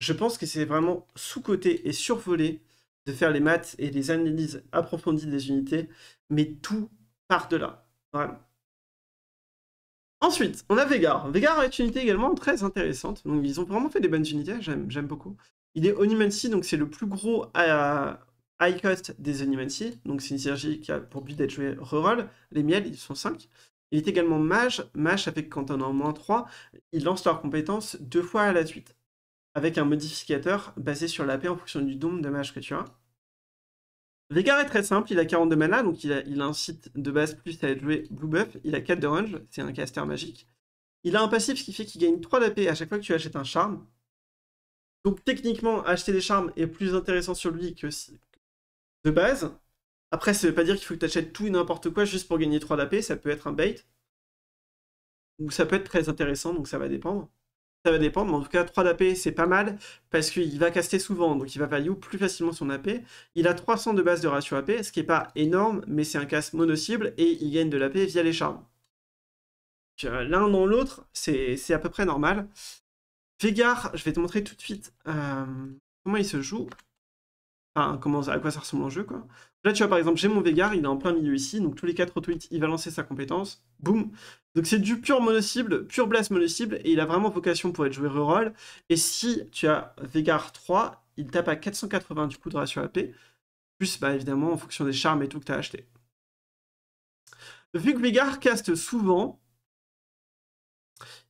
Je pense que c'est vraiment sous-côté et survolé de faire les maths et les analyses approfondies des unités, mais tout part de là, Ensuite, on a Vegar. Vegar est une unité également très intéressante, donc ils ont vraiment fait des bonnes unités, j'aime beaucoup. Il est Onimancy, donc c'est le plus gros à, high cost des animancy, donc c'est une synergie qui a pour but d'être jouée reroll. Les miels, ils sont 5. Il est également mage. Mage, avec quand on en moins 3, ils lancent leurs compétences deux fois à la suite, avec un modificateur basé sur la l'AP en fonction du nombre de mage que tu as. Vegar est très simple, il a 42 mana, donc il a, il de base plus à être joué blue buff. Il a 4 de range, c'est un caster magique. Il a un passif, ce qui fait qu'il gagne 3 d'AP à chaque fois que tu achètes un charme. Donc techniquement, acheter des charmes est plus intéressant sur lui que, de base. Après, ça veut pas dire qu'il faut que tu achètes tout et n'importe quoi juste pour gagner 3 d'AP, ça peut être un bait. Ou ça peut être très intéressant, donc ça va dépendre. Ça va dépendre, mais en tout cas, 3 d'AP, c'est pas mal, parce qu'il va caster souvent, donc il va value plus facilement son AP. Il a 300 de base de ratio AP, ce qui est pas énorme, mais c'est un casse mono-cible, et il gagne de l'AP via les charmes. Euh, l'un dans l'autre, c'est à peu près normal. Vegar je vais te montrer tout de suite euh, comment il se joue. Enfin, à quoi ça ressemble en jeu, quoi. Là, tu vois, par exemple, j'ai mon Vegar, il est en plein milieu ici, donc tous les 4 tweets, il va lancer sa compétence. Boum Donc c'est du pur mono-cible, pur blast mono-cible, et il a vraiment vocation pour être joué reroll. Et si tu as Vegar 3, il tape à 480 du coup de ratio AP, plus, bah, évidemment, en fonction des charmes et tout que tu as acheté. Vu que Vegar caste souvent,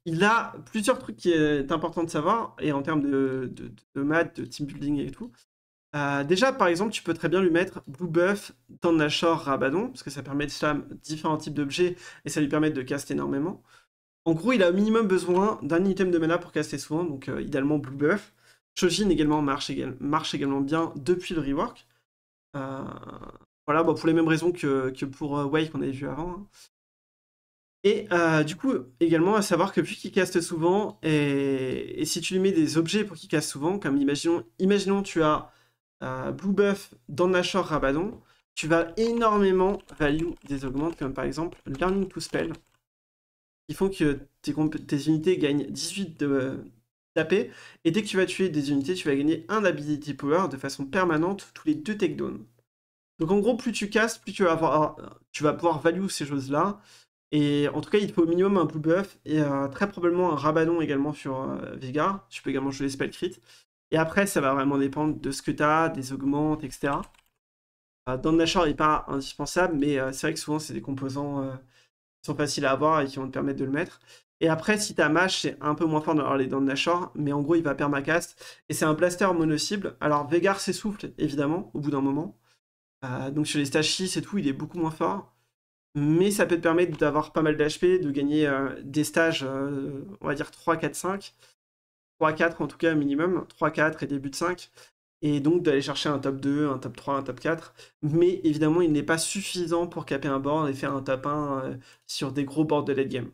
il a plusieurs trucs qui est important de savoir, et en termes de, de maths, de team building et tout. Euh, déjà, par exemple, tu peux très bien lui mettre Blue Buff dans Rabadon, parce que ça permet de slam différents types d'objets et ça lui permet de cast énormément. En gros, il a au minimum besoin d'un item de mana pour caster souvent, donc euh, idéalement Blue Buff. chojin également marche, également bien depuis le rework. Euh, voilà, pour les mêmes raisons que, pour Wake qu'on avait vu avant. Hein. Et du coup, également à savoir que vu qu'il caste souvent, et, si tu lui mets des objets pour qu'il caste souvent, comme imaginons, imaginons tu as Blue Buff dans Nashor Rabadon, tu vas énormément value des augmentes comme par exemple Learning to Spell, qui font que tes, unités gagnent 18 de d'AP, euh, et dès que tu vas tuer des unités, tu vas gagner un ability power de façon permanente tous les deux takedowns. Donc en gros, plus tu castes, plus tu vas, pouvoir value ces choses-là. Et en tout cas, il te faut au minimum un blue buff et très probablement un rabadon également sur euh, Vega. Tu peux également jouer spell crit. Et après, ça va vraiment dépendre de ce que tu as, des augmentes, etc. Euh, dans le Nashor, il n'est pas indispensable, mais euh, c'est vrai que souvent, c'est des composants euh, qui sont faciles à avoir et qui vont te permettre de le mettre. Et après, si t'as Mash, c'est un peu moins fort dans les dents de Nashor, mais en gros, il va perdre ma caste. Et c'est un blaster mono-cible. Alors, Vegar s'essouffle, évidemment, au bout d'un moment. donc, sur les stages 6 et tout, il est beaucoup moins fort. Mais ça peut te permettre d'avoir pas mal d'HP, de gagner des stages, on va dire 3, 4, 5, 3-4 en tout cas minimum, 3-4 et début de 5, et donc d'aller chercher un top 2, un top 3, un top 4, mais évidemment il n'est pas suffisant pour caper un board et faire un top 1 euh, sur des gros boards de late game.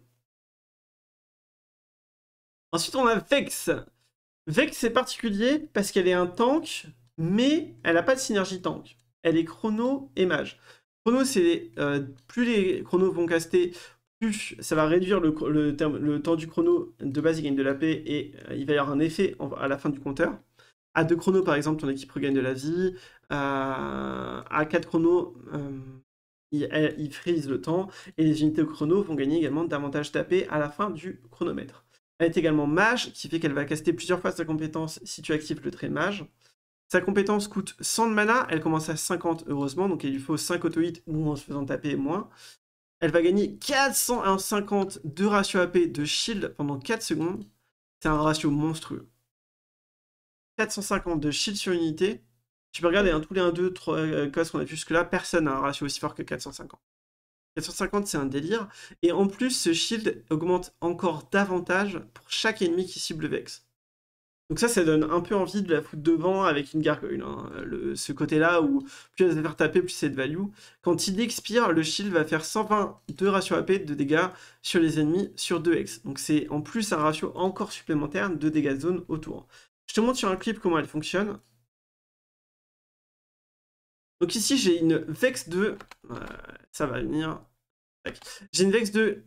Ensuite on a Vex. Vex est particulier parce qu'elle est un tank, mais elle n'a pas de synergie tank. Elle est chrono et mage. Chrono, c'est euh, plus les chronos vont caster, ça va réduire le, temps du chrono, de base il gagne de la paix et euh, il va y avoir un effet à la fin du compteur. À 2 chronos par exemple, ton équipe regagne de la vie. Euh, à 4 chronos, euh, il, frise le temps et les unités au chrono vont gagner également davantage d'AP à la fin du chronomètre. Elle est également mage, qui fait qu'elle va caster plusieurs fois sa compétence si tu actives le trait mage. Sa compétence coûte 100 de mana, elle commence à 50 heureusement, donc il lui faut 5 auto-hits ou en se faisant taper moins. Elle va gagner 450 de ratio AP de shield pendant 4 secondes. C'est un ratio monstrueux. 450 de shield sur unité. Tu peux regarder hein, tous les 1, 2, 3 cas qu'on a vu jusque-là, personne n'a un ratio aussi fort que 450. 450, c'est un délire. Et en plus, ce shield augmente encore davantage pour chaque ennemi qui cible Vex. Donc ça, ça donne un peu envie de la foutre devant avec une gargoyle. Hein. ce côté-là où plus elle va faire taper, plus c'est de value. Quand il expire, le shield va faire de ratio AP de dégâts sur les ennemis sur 2x. Donc c'est en plus un ratio encore supplémentaire de dégâts de zone autour. Je te montre sur un clip comment elle fonctionne. Donc ici, j'ai une Vex de... Euh, ça va venir. J'ai une Vex de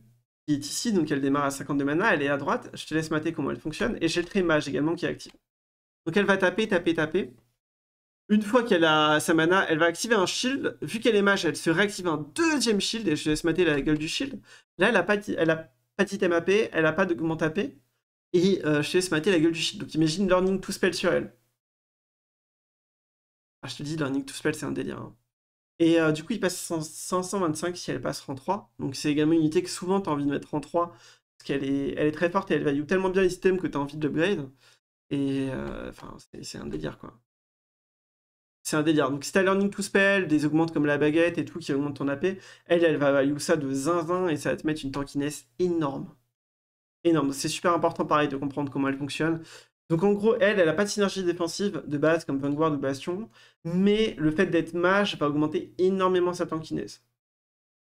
qui est ici, donc elle démarre à 52 mana, elle est à droite, je te laisse mater comment elle fonctionne, et j'ai le trait mage également qui est active. Donc elle va taper, taper, taper. Une fois qu'elle a sa mana, elle va activer un shield. Vu qu'elle est mage, elle se réactive un deuxième shield, et je te laisse mater la gueule du shield. Là, elle a pas, elle a d'item elle a pas de comment tapé. et euh, je te laisse mater la gueule du shield. Donc imagine learning to spell sur elle. Ah, je te dis, learning to spell, c'est un délire. Hein. Et euh, du coup, il passe 525 si elle passe en 3. Donc c'est également une unité que souvent tu as envie de mettre en 3, parce qu'elle est, elle est très forte et elle value tellement bien les systèmes que tu as envie de l'upgrade. Et euh, enfin, c'est un délire quoi. C'est un délire. Donc si t'as Learning to Spell, des augmentes comme la baguette et tout qui augmentent ton AP, elle, elle va value ça de zinzin et ça va te mettre une tankiness énorme. Énorme. C'est super important pareil de comprendre comment elle fonctionne. Donc en gros, elle, elle n'a pas de synergie défensive de base comme Vanguard ou Bastion, mais le fait d'être mage va augmenter énormément sa tankiness.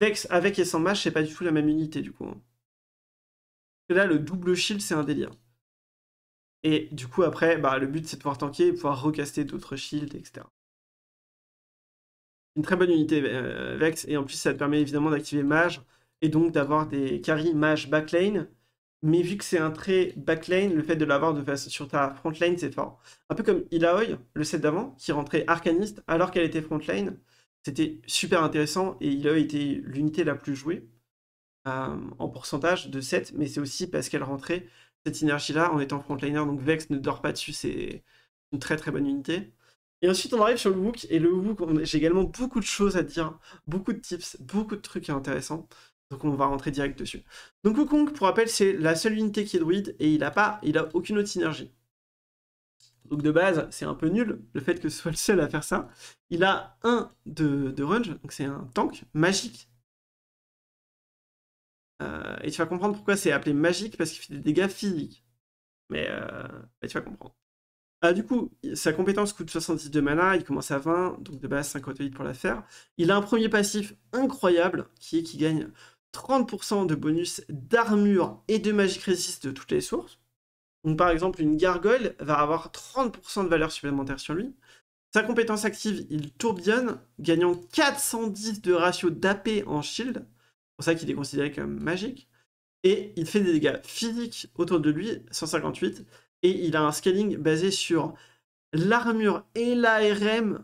Vex, avec et sans mage, c'est pas du tout la même unité du coup. Hein. Parce que là, le double shield, c'est un délire. Et du coup, après, bah, le but, c'est de pouvoir tanker et pouvoir recaster d'autres shields, etc. Une très bonne unité, euh, Vex, et en plus, ça te permet évidemment d'activer mage, et donc d'avoir des carry mage backlane, mais vu que c'est un trait backline, le fait de l'avoir de face sur ta frontline, c'est fort. Un peu comme Ilaoi, le set d'avant, qui rentrait arcaniste alors qu'elle était frontline. C'était super intéressant et Ilaoi était l'unité la plus jouée euh, en pourcentage de set. mais c'est aussi parce qu'elle rentrait cette énergie là en étant frontliner, donc Vex ne dort pas dessus, c'est une très très bonne unité. Et ensuite, on arrive sur le Wook, et le Wook, j'ai également beaucoup de choses à dire, beaucoup de tips, beaucoup de trucs intéressants. Donc on va rentrer direct dessus. Donc Wukong, pour rappel, c'est la seule unité qui est druide et il n'a pas, il a aucune autre synergie. Donc de base, c'est un peu nul le fait que ce soit le seul à faire ça. Il a 1 de, de range, donc c'est un tank magique. Euh, et tu vas comprendre pourquoi c'est appelé magique, parce qu'il fait des dégâts physiques. Mais euh, tu vas comprendre. Ah, du coup, sa compétence coûte 70 de mana, il commence à 20, donc de base 58 pour la faire. Il a un premier passif incroyable qui est qu'il gagne 30% de bonus d'armure et de magic resist de toutes les sources. Donc par exemple, une gargoyle va avoir 30% de valeur supplémentaire sur lui. Sa compétence active, il tourbillonne, gagnant 410 de ratio d'AP en shield. C'est pour ça qu'il est considéré comme magique. Et il fait des dégâts physiques autour de lui, 158. Et il a un scaling basé sur l'armure et l'ARM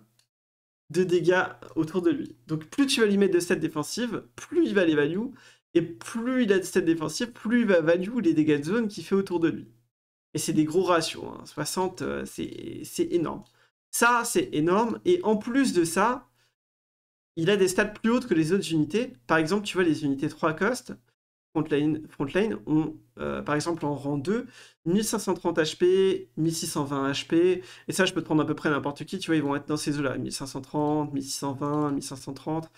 de dégâts autour de lui. Donc plus tu vas lui mettre de stats défensives, plus il va les value, et plus il a de stats défensives, plus il va value les dégâts de zone qu'il fait autour de lui. Et c'est des gros ratios, 60, hein. euh, c'est énorme. Ça, c'est énorme, et en plus de ça, il a des stats plus hautes que les autres unités. Par exemple, tu vois, les unités 3 cost, frontline, front ont euh, par exemple en rang 2, 1530 HP, 1620 HP, et ça je peux te prendre à peu près n'importe qui, tu vois, ils vont être dans ces eaux-là, 1530, 1620, 1530,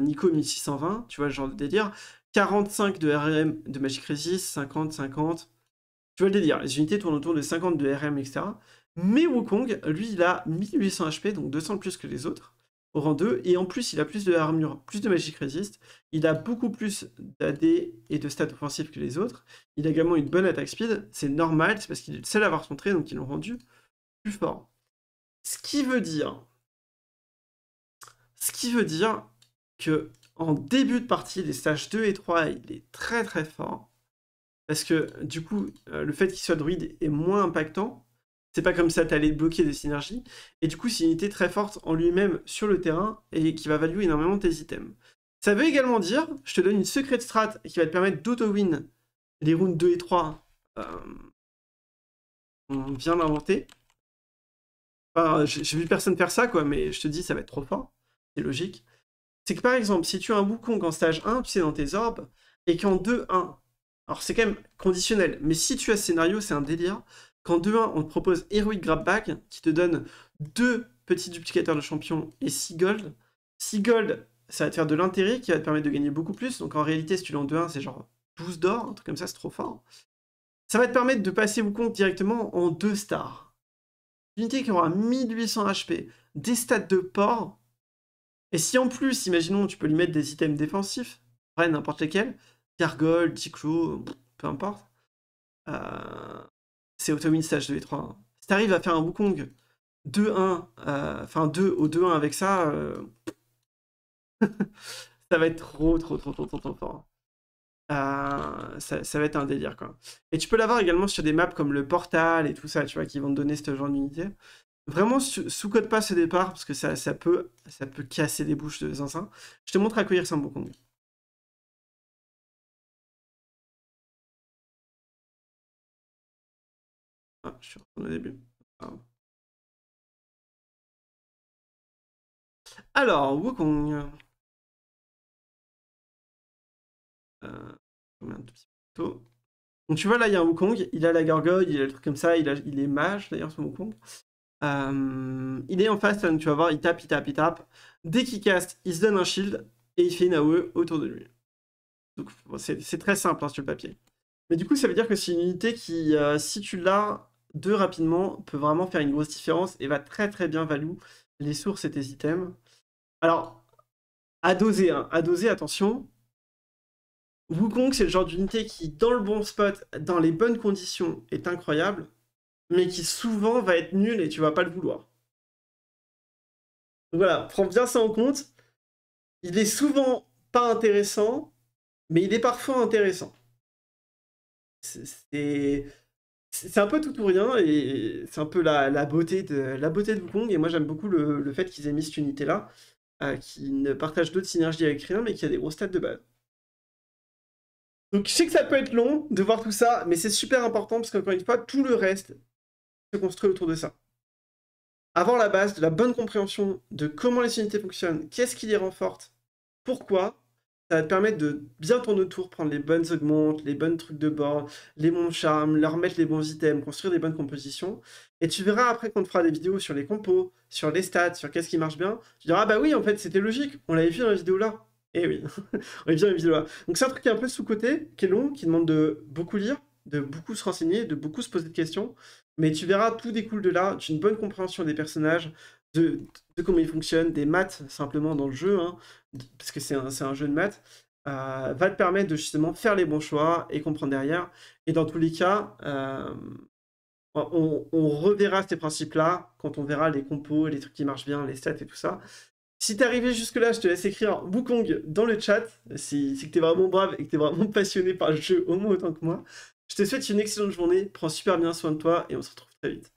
Nico 1620, tu vois, le genre de délire, 45 de RM de Magic Resist, 50, 50, tu vois le délire, les unités tournent autour de 50 de RM, etc. Mais Wukong, lui, il a 1800 HP, donc 200 de plus que les autres au rang 2. Et en plus, il a plus de armure, plus de magic résiste, Il a beaucoup plus d'AD et de stats offensifs que les autres. Il a également une bonne attaque speed. C'est normal, c'est parce qu'il est le seul à avoir son trait, donc ils l'ont rendu plus fort. Ce qui veut dire. Ce qui veut dire que en début de partie, les stages 2 et 3, il est très très fort. Parce que du coup, euh, le fait qu'il soit druide est moins impactant. C'est pas comme ça tu allais bloquer des synergies. Et du coup, c'est une unité très forte en lui-même sur le terrain et qui va valuer énormément tes items. Ça veut également dire, je te donne une secrète strat qui va te permettre d'auto-win les rounds 2 et 3. Euh, on vient l'inventer. Enfin, j'ai vu personne faire ça, quoi, mais je te dis, ça va être trop fort. C'est logique. C'est que par exemple, si tu as un boucon en stage 1, tu sais, dans tes orbes, et qu'en 2-1, alors c'est quand même conditionnel, mais si tu as ce scénario, c'est un délire. Quand 2-1, on te propose Heroic Grab Bag, qui te donne deux petits duplicateurs de champion et 6 gold. 6 gold, ça va te faire de l'intérêt qui va te permettre de gagner beaucoup plus. Donc en réalité, si tu l'as en 2-1, c'est genre 12 d'or, un truc comme ça, c'est trop fort. Ça va te permettre de passer vos comptes directement en 2 stars. Unité qui aura 1800 HP, des stats de port. Et si en plus, imaginons, tu peux lui mettre des items défensifs, n'importe lesquels, Gargoyle, Ticlo, peu importe. Euh, c'est Autowin stage 2 et 3. Si t'arrives à faire un Wukong 2-1, euh, enfin 2 au 2-1 avec ça, euh, ça va être trop, trop, trop, trop, trop, fort. Euh, ça, va être un délire quoi. Et tu peux l'avoir également sur des maps comme le portal et tout ça, tu vois, qui vont te donner ce genre d'unité. Vraiment, sous-code pas ce départ parce que ça, peut, ça peut casser des bouches de zinzin. Je te montre à cueillir un Wukong. Ah, je suis retourné au début. Alors, Wukong. Euh, un tout Donc tu vois là, il y a un Wukong, il a la gargouille, il a le truc comme ça, il, est mage d'ailleurs son Wukong. Euh, il est en face, tu vas voir, il tape, il tape, il tape. Dès qu'il caste, il se donne un shield et il fait une AOE autour de lui. Donc c'est très simple hein, sur le papier. Mais du coup, ça veut dire que c'est une unité qui, euh, si tu l'as deux rapidement peut vraiment faire une grosse différence et va très très bien value les sources et tes items. Alors, à doser, hein. à doser, attention. Wukong, c'est le genre d'unité qui, dans le bon spot, dans les bonnes conditions, est incroyable, mais qui souvent va être nul et tu vas pas le vouloir. Donc voilà, prends bien ça en compte. Il est souvent pas intéressant, mais il est parfois intéressant. C'est c'est un peu tout pour rien et c'est un peu la, beauté de la Wukong et moi j'aime beaucoup le, fait qu'ils aient mis cette unité là euh, qui ne partage d'autres synergies avec rien mais qui a des gros stats de base. Donc je sais que ça peut être long de voir tout ça mais c'est super important parce qu'encore une fois tout le reste se construit autour de ça. Avoir la base de la bonne compréhension de comment les unités fonctionnent, qu'est-ce qui les renforce, pourquoi ça va te permettre de bien tourner autour, prendre les bonnes augmentes, les bonnes trucs de bord, les bons charmes, leur mettre les bons items, construire des bonnes compositions. Et tu verras après qu'on te fera des vidéos sur les compos, sur les stats, sur qu'est-ce qui marche bien. Tu diras, ah bah oui, en fait, c'était logique, on l'avait vu dans la vidéo là. Eh oui, on est vu dans la vidéo là. Donc c'est un truc qui est un peu sous-côté, qui est long, qui demande de beaucoup lire, de beaucoup se renseigner, de beaucoup se poser de questions. Mais tu verras, tout découle de là, d'une bonne compréhension des personnages, de, comment il fonctionne, des maths simplement dans le jeu, hein, parce que c'est un, jeu de maths, euh, va te permettre de justement faire les bons choix et comprendre derrière. Et dans tous les cas, euh, on, reverra ces principes-là quand on verra les compos, les trucs qui marchent bien, les stats et tout ça. Si t'es arrivé jusque-là, je te laisse écrire Wukong dans le chat, si, si t'es vraiment brave et que t'es vraiment passionné par le jeu au moins autant que moi. Je te souhaite une excellente journée, prends super bien soin de toi et on se retrouve très vite.